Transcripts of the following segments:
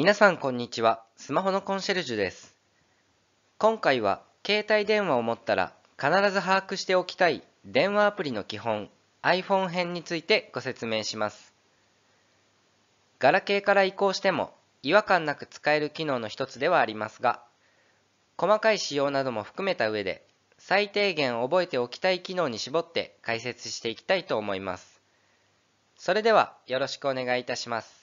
皆さんこんにちは。スマホのコンシェルジュです。今回は携帯電話を持ったら必ず把握しておきたい電話アプリの基本 iPhone 編についてご説明します。ガラケーから移行しても違和感なく使える機能の一つではありますが、細かい仕様なども含めた上で最低限覚えておきたい機能に絞って解説していきたいと思います。それではよろしくお願いいたします。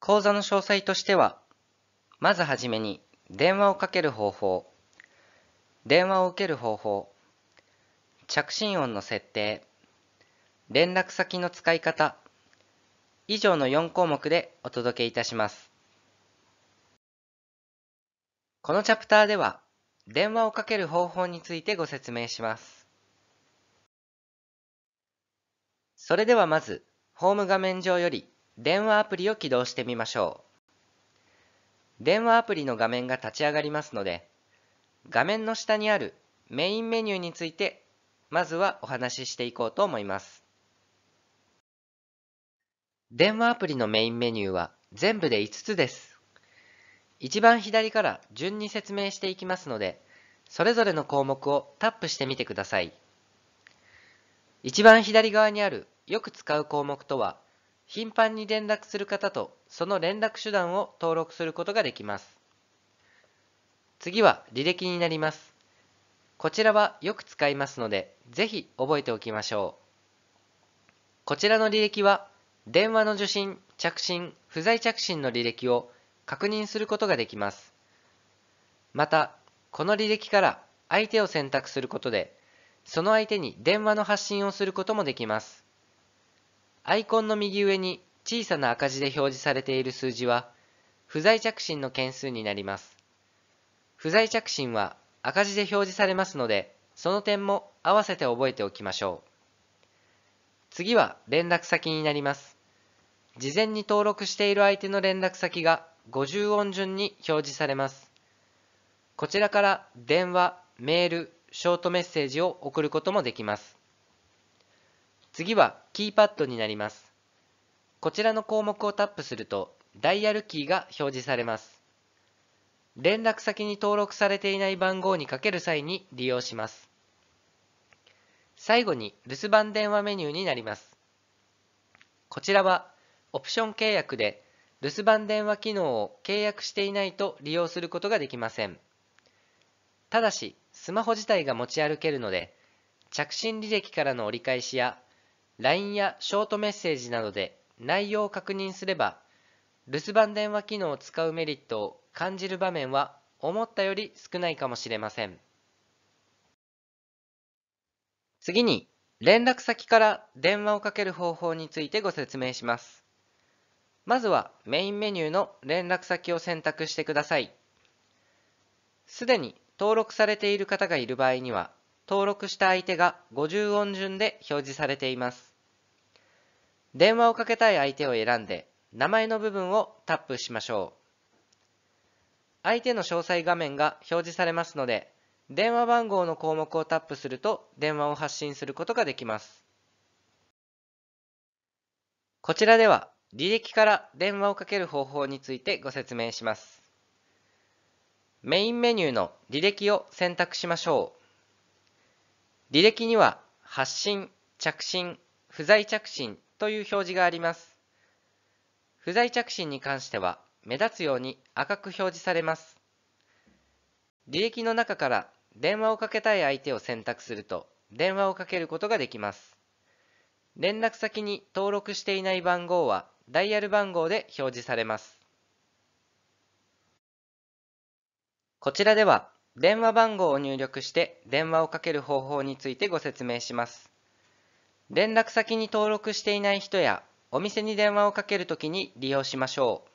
講座の詳細としては、まずはじめに電話をかける方法、電話を受ける方法、着信音の設定、連絡先の使い方、以上の4項目でお届けいたします。このチャプターでは、電話をかける方法についてご説明します。それではまず、ホーム画面上より電話アプリを起動してみましょう。電話アプリの画面が立ち上がりますので、画面の下にあるメインメニューについて、まずはお話ししていこうと思います。電話アプリのメインメニューは全部で5つです。一番左から順に説明していきますので、それぞれの項目をタップしてみてください。一番左側にあるよく使う項目とは頻繁に連絡する方とその連絡手段を登録することができます。次は履歴になります。こちらはよく使いますので、ぜひ覚えておきましょう。こちらの履歴は、電話の受信、着信、不在着信の履歴を確認することができます。また、この履歴から相手を選択することで、その相手に電話の発信をすることもできます。アイコンの右上に小さな赤字で表示されている数字は、不在着信の件数になります。不在着信は赤字で表示されますので、その点も合わせて覚えておきましょう。次は連絡先になります。事前に登録している相手の連絡先が50音順に表示されます。こちらから電話、メール、ショートメッセージを送ることもできます。次はキーパッドになります。こちらの項目をタップするとダイヤルキーが表示されます。連絡先に登録されていない番号にかける際に利用します。最後に留守番電話メニューになります。こちらはオプション契約で留守番電話機能を契約していないと利用することができません。ただし、スマホ自体が持ち歩けるので、着信履歴からの折り返しや LINE やショートメッセージなどで内容を確認すれば留守番電話機能を使うメリットを感じる場面は思ったより少ないかもしれません次に連絡先から電話をかける方法についてご説明しますまずはメインメニューの連絡先を選択してくださいすでに登録されている方がいる場合には登録した相手が50音順で表示されています。電話をかけたい相手を選んで、名前の部分をタップしましょう。相手の詳細画面が表示されますので、電話番号の項目をタップすると電話を発信することができます。こちらでは履歴から電話をかける方法についてご説明します。メインメニューの履歴を選択しましょう。履歴には発信、着信、不在着信という表示があります。不在着信に関しては目立つように赤く表示されます。履歴の中から電話をかけたい相手を選択すると電話をかけることができます。連絡先に登録していない番号はダイヤル番号で表示されます。こちらでは電話番号を入力して電話をかける方法についてご説明します連絡先に登録していない人やお店に電話をかけるときに利用しましょう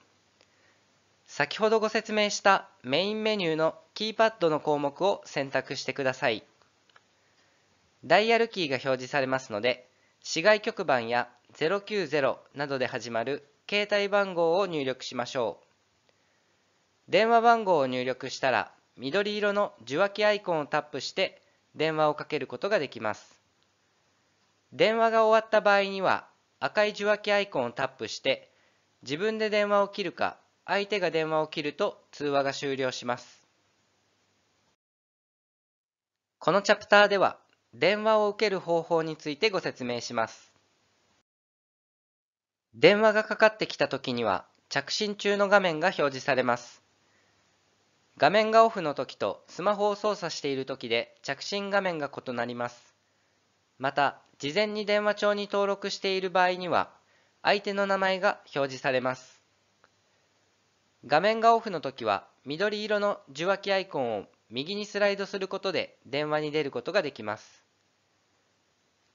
先ほどご説明したメインメニューのキーパッドの項目を選択してくださいダイヤルキーが表示されますので市外局番や090などで始まる携帯番号を入力しましょう電話番号を入力したら緑色の受話器アイコンをタップして電話をかけることができます電話が終わった場合には赤い受話器アイコンをタップして自分で電話を切るか相手が電話を切ると通話が終了しますこのチャプターでは電話を受ける方法についてご説明します電話がかかってきた時には着信中の画面が表示されます画面がオフの時とスマホを操作している時で着信画面が異なります。また、事前に電話帳に登録している場合には、相手の名前が表示されます。画面がオフの時は、緑色の受話器アイコンを右にスライドすることで電話に出ることができます。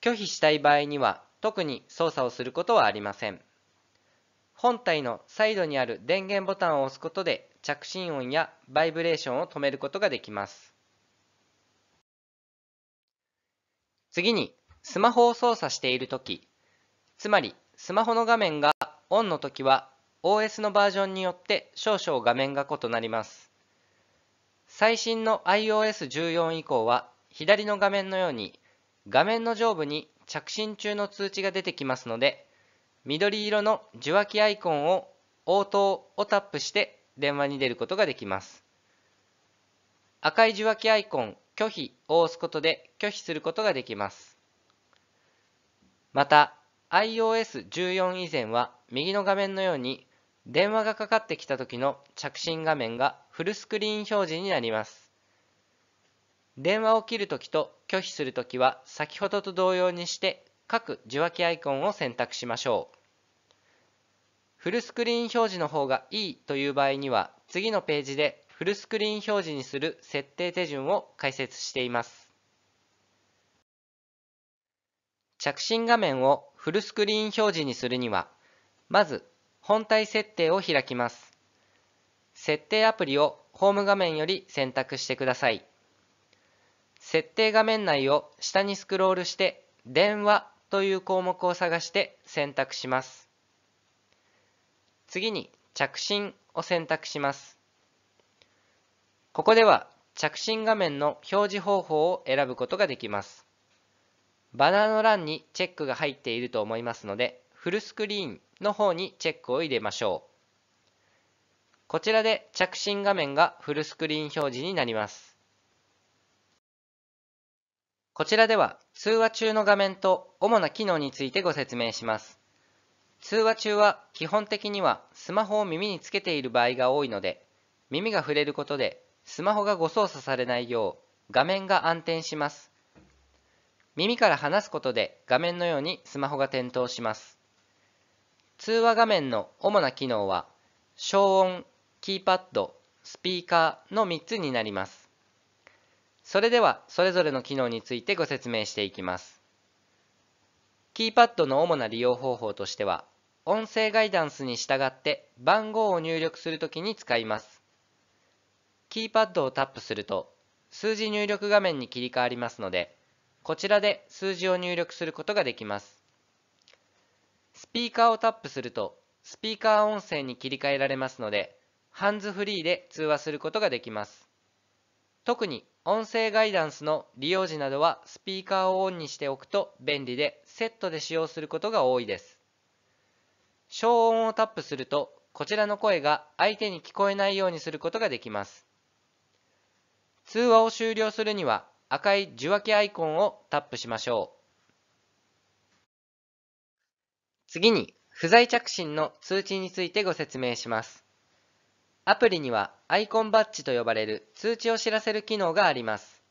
拒否したい場合には、特に操作をすることはありません。本体のサイドにある電源ボタンを押すことで着信音やバイブレーションを止めることができます。次に、スマホを操作しているとき、つまりスマホの画面がオンのときは OS のバージョンによって少々画面が異なります。最新の iOS14 以降は左の画面のように画面の上部に着信中の通知が出てきますので緑色の受話器アイコンを応答をタップして電話に出ることができます。赤い受話器アイコン拒否を押すことで拒否することができます。また iOS14 以前は右の画面のように電話がかかってきた時の着信画面がフルスクリーン表示になります。電話を切るときと拒否するときは先ほどと同様にして各受話器アイコンを選択しましょう。フルスクリーン表示の方がいいという場合には次のページでフルスクリーン表示にする設定手順を解説しています。着信画面をフルスクリーン表示にするにはまず本体設定を開きます。設定アプリをホーム画面より選択してください。設定画面内を下にスクロールして電話という項目を探して選択します。次に着信を選択します。ここでは着信画面の表示方法を選ぶことができます。バナーの欄にチェックが入っていると思いますので、フルスクリーンの方にチェックを入れましょう。こちらで着信画面がフルスクリーン表示になります。こちらでは通話中の画面と主な機能についてご説明します。通話中は基本的にはスマホを耳につけている場合が多いので耳が触れることでスマホが誤操作されないよう画面が暗転します耳から離すことで画面のようにスマホが点灯します通話画面の主な機能は消音キーパッドスピーカーの3つになりますそれではそれぞれの機能についてご説明していきますキーパッドの主な利用方法としては音声ガイダンスに従って番号を入力するときに使います。キーパッドをタップすると数字入力画面に切り替わりますのでこちらで数字を入力することができます。スピーカーをタップするとスピーカー音声に切り替えられますのでハンズフリーで通話することができます。特に音声ガイダンスの利用時などはスピーカーをオンにしておくと便利でセットで使用することが多いです。消音をタップするとこちらの声が相手に聞こえないようにすることができます通話を終了するには赤い受話器アイコンをタップしましょう次に不在着信の通知についてご説明しますアプリにはアイコンバッジと呼ばれる通知を知らせる機能があります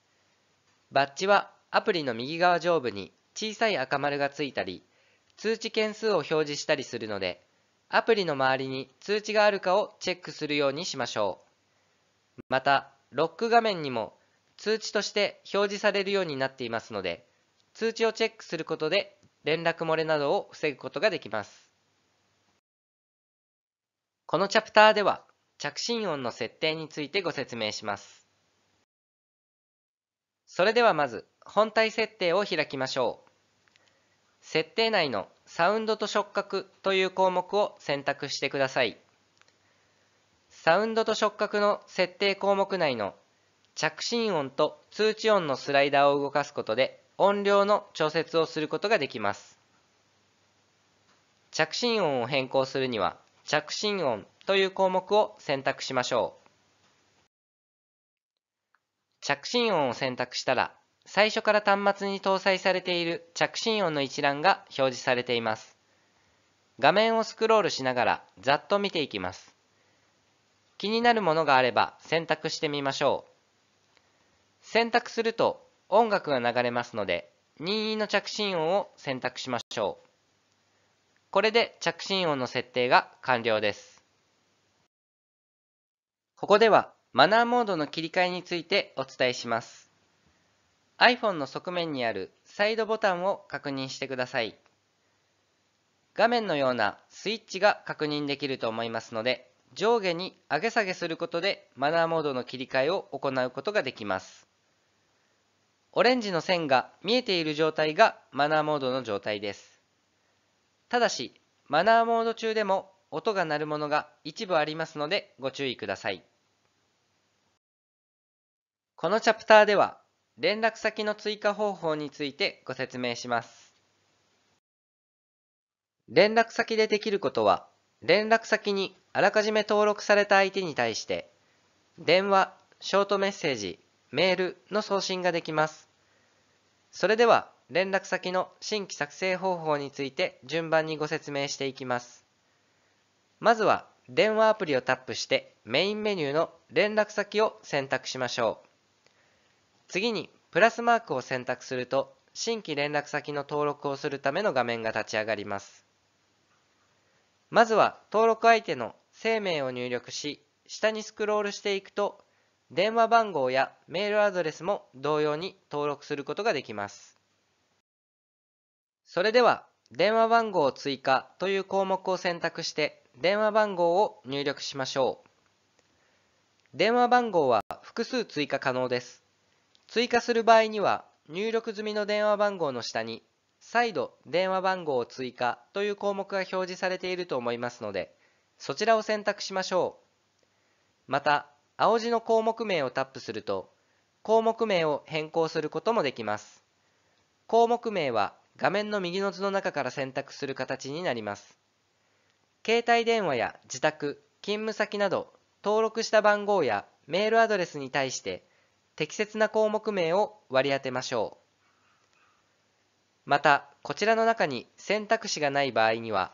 バッジはアプリの右側上部に小さい赤丸がついたり通知件数を表示したりするので、アプリの周りに通知があるかをチェックするようにしましょう。また、ロック画面にも通知として表示されるようになっていますので、通知をチェックすることで連絡漏れなどを防ぐことができます。このチャプターでは着信音の設定についてご説明します。それではまず本体設定を開きましょう。設定内のサウンドと触覚という項目を選択してください。サウンドと触覚の設定項目内の着信音と通知音のスライダーを動かすことで音量の調節をすることができます。着信音を変更するには着信音という項目を選択しましょう。着信音を選択したら最初から端末に搭載されている着信音の一覧が表示されています。画面をスクロールしながらざっと見ていきます。気になるものがあれば選択してみましょう。選択すると音楽が流れますので任意の着信音を選択しましょう。これで着信音の設定が完了です。ここではマナーモードの切り替えについてお伝えします。iPhone の側面にあるサイドボタンを確認してください。画面のようなスイッチが確認できると思いますので、上下に上げ下げすることでマナーモードの切り替えを行うことができます。オレンジの線が見えている状態がマナーモードの状態です。ただし、マナーモード中でも音が鳴るものが一部ありますのでご注意ください。このチャプターでは連絡先の追加方法についてご説明します。連絡先でできることは、連絡先にあらかじめ登録された相手に対して、電話、ショートメッセージ、メールの送信ができます。それでは、連絡先の新規作成方法について順番にご説明していきます。まずは電話アプリをタップしてメインメニューの連絡先を選択しましょう。次に、プラスマークを選択すると、新規連絡先の登録をするための画面が立ち上がります。まずは、登録相手の姓名を入力し、下にスクロールしていくと、電話番号やメールアドレスも同様に登録することができます。それでは、電話番号を追加という項目を選択して、電話番号を入力しましょう。電話番号は複数追加可能です。追加する場合には入力済みの電話番号の下に再度電話番号を追加という項目が表示されていると思いますのでそちらを選択しましょうまた青字の項目名をタップすると項目名を変更することもできます項目名は画面の右の図の中から選択する形になります携帯電話や自宅勤務先など登録した番号やメールアドレスに対して適切な項目名を割り当てましょう。また、こちらの中に選択肢がない場合には、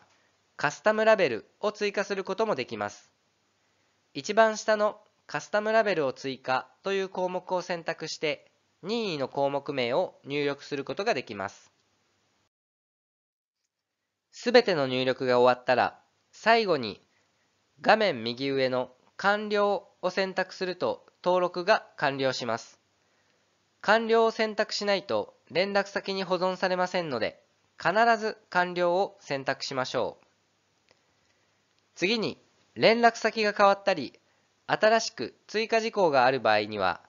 カスタムラベルを追加することもできます。一番下のカスタムラベルを追加という項目を選択して、任意の項目名を入力することができます。すべての入力が終わったら、最後に画面右上の完了を選択すると登録が完了します。完了を選択しないと連絡先に保存されませんので必ず完了を選択しましょう。次に連絡先が変わったり新しく追加事項がある場合には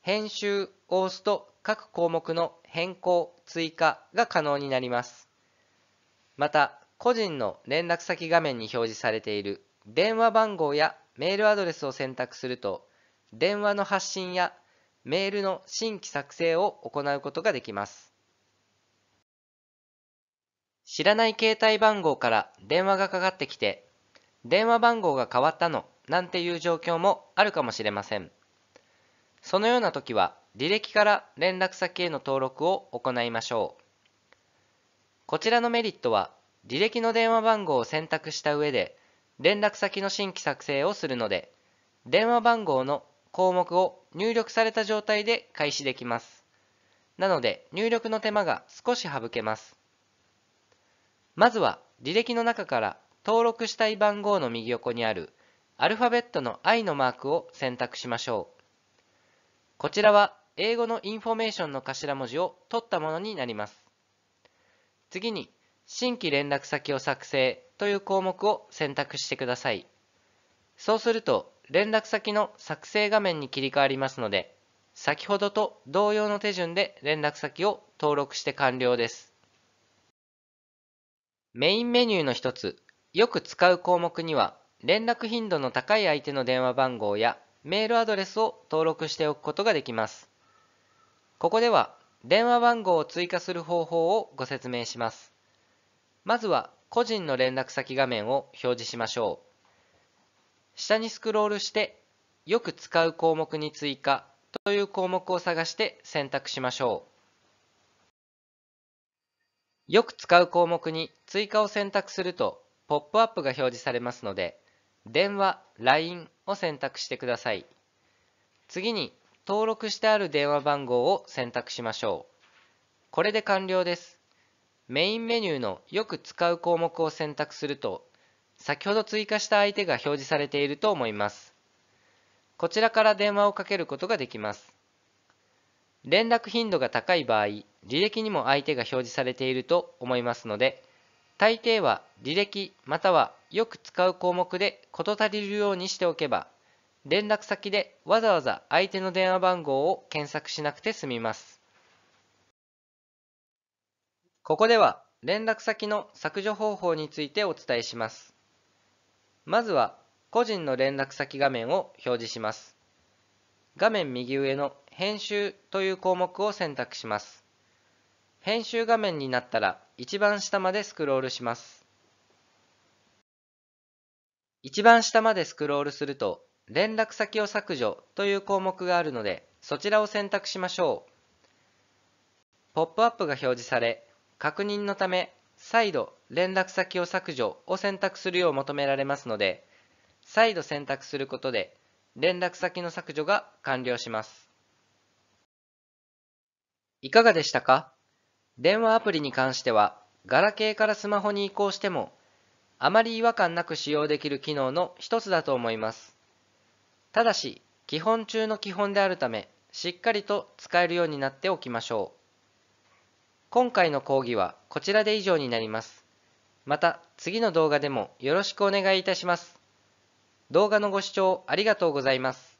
編集を押すと各項目の変更追加が可能になりますまた個人の連絡先画面に表示されている電話番号やメールアドレスを選択すると電話の発信やメールの新規作成を行うことができます知らない携帯番号から電話がかかってきて電話番号が変わったのなんていう状況もあるかもしれませんそのような時は履歴から連絡先への登録を行いましょうこちらのメリットは履歴の電話番号を選択した上で連絡先の新規作成をするので電話番号の項目を入力された状態で開始できますなので入力の手間が少し省けますまずは履歴の中から登録したい番号の右横にあるアルファベットの i のマークを選択しましょうこちらは英語のインフォメーションの頭文字を取ったものになります次に新規連絡先を作成という項目を選択してください。そうすると、連絡先の作成画面に切り替わりますので、先ほどと同様の手順で連絡先を登録して完了です。メインメニューの一つ、よく使う項目には、連絡頻度の高い相手の電話番号やメールアドレスを登録しておくことができます。ここでは、電話番号を追加する方法をご説明します。まずは個人の連絡先画面を表示しましょう。下にスクロールして、よく使う項目に追加という項目を探して選択しましょう。よく使う項目に追加を選択すると、ポップアップが表示されますので、電話、LINE を選択してください。次に、登録してある電話番号を選択しましょう。これで完了です。メインメニューのよく使う項目を選択すると先ほど追加した相手が表示されていると思いますこちらから電話をかけることができます連絡頻度が高い場合履歴にも相手が表示されていると思いますので大抵は履歴またはよく使う項目で事足りるようにしておけば連絡先でわざわざ相手の電話番号を検索しなくて済みますここでは連絡先の削除方法についてお伝えします。まずは個人の連絡先画面を表示します。画面右上の編集という項目を選択します。編集画面になったら一番下までスクロールします。一番下までスクロールすると連絡先を削除という項目があるのでそちらを選択しましょう。ポップアップが表示され確認のため再度連絡先を削除を選択するよう求められますので再度選択することで連絡先の削除が完了しますいかがでしたか電話アプリに関してはガラケーからスマホに移行してもあまり違和感なく使用できる機能の一つだと思いますただし基本中の基本であるためしっかりと使えるようになっておきましょう今回の講義はこちらで以上になります。また次の動画でもよろしくお願いいたします。動画のご視聴ありがとうございます。